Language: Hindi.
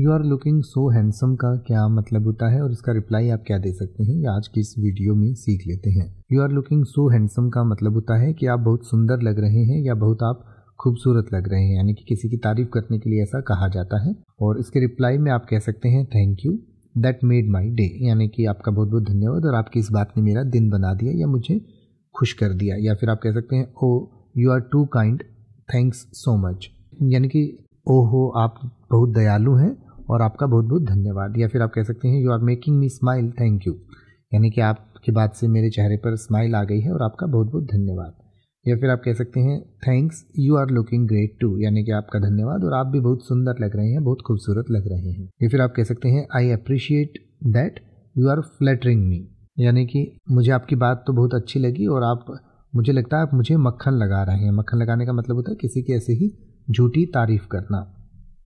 you are looking so handsome का क्या मतलब होता है और इसका रिप्लाई आप क्या दे सकते हैं ये आज की इस वीडियो में सीख लेते हैं you are looking so handsome का मतलब होता है कि आप बहुत सुंदर लग रहे हैं या बहुत आप खूबसूरत लग रहे हैं यानी कि किसी की तारीफ करने के लिए ऐसा कहा जाता है और इसके रिप्लाई में आप कह सकते हैं thank you that made my day यानी कि आपका बहुत बहुत धन्यवाद और आपकी इस बात ने मेरा दिन बना दिया या मुझे खुश कर दिया या फिर आप कह सकते हैं oh you are too kind thanks so much यानी कि ओ हो आप बहुत दयालु हैं और आपका बहुत बहुत धन्यवाद या फिर आप कह सकते हैं you are making me smile thank you यानी कि आपकी बात से मेरे चेहरे पर स्माइल आ गई है और आपका बहुत बहुत धन्यवाद या फिर आप कह सकते हैं thanks you are looking great too यानी कि आपका धन्यवाद और आप भी बहुत सुंदर लग रहे हैं बहुत खूबसूरत लग रहे हैं या फिर आप कह सकते हैं I appreciate that you are flattering me यानी कि मुझे आपकी बात तो बहुत अच्छी लगी और आप मुझे लगता है आप मुझे मक्खन लगा रहे हैं मक्खन लगाने का मतलब होता है किसी की ऐसे ही झूठी तारीफ करना